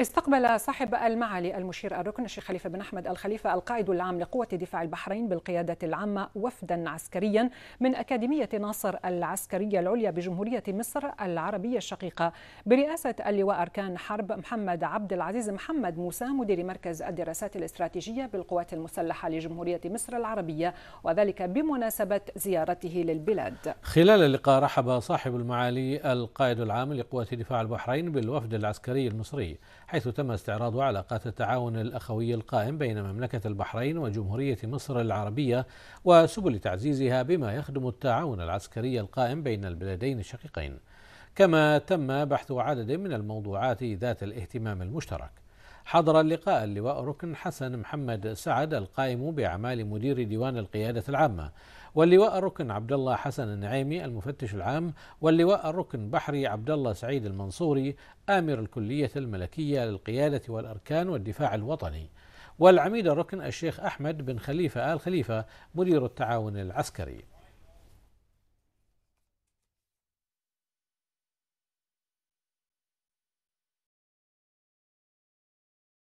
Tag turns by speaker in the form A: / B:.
A: استقبل صاحب المعالي المشير الركن الشيخ خليفه بن احمد الخليفه القائد العام لقوه دفاع البحرين بالقياده العامه وفدا عسكريا من اكاديميه ناصر العسكريه العليا بجمهوريه مصر العربيه الشقيقه برئاسه اللواء اركان حرب محمد عبد العزيز محمد موسى مدير مركز الدراسات الاستراتيجيه بالقوات المسلحه لجمهوريه مصر العربيه وذلك بمناسبه زيارته للبلاد.
B: خلال اللقاء رحب صاحب المعالي القائد العام لقوات دفاع البحرين بالوفد العسكري المصري حيث تم استعراض علاقات التعاون الأخوي القائم بين مملكة البحرين وجمهورية مصر العربية وسبل تعزيزها بما يخدم التعاون العسكري القائم بين البلدين الشقيقين كما تم بحث عدد من الموضوعات ذات الاهتمام المشترك حضر اللقاء اللواء ركن حسن محمد سعد القائم بأعمال مدير ديوان القيادة العامة واللواء الركن عبد الله حسن النعيمي المفتش العام واللواء الركن بحري عبد الله سعيد المنصوري آمر الكلية الملكية للقيادة والأركان والدفاع الوطني والعميد الركن الشيخ أحمد بن خليفة آل خليفة مدير التعاون العسكري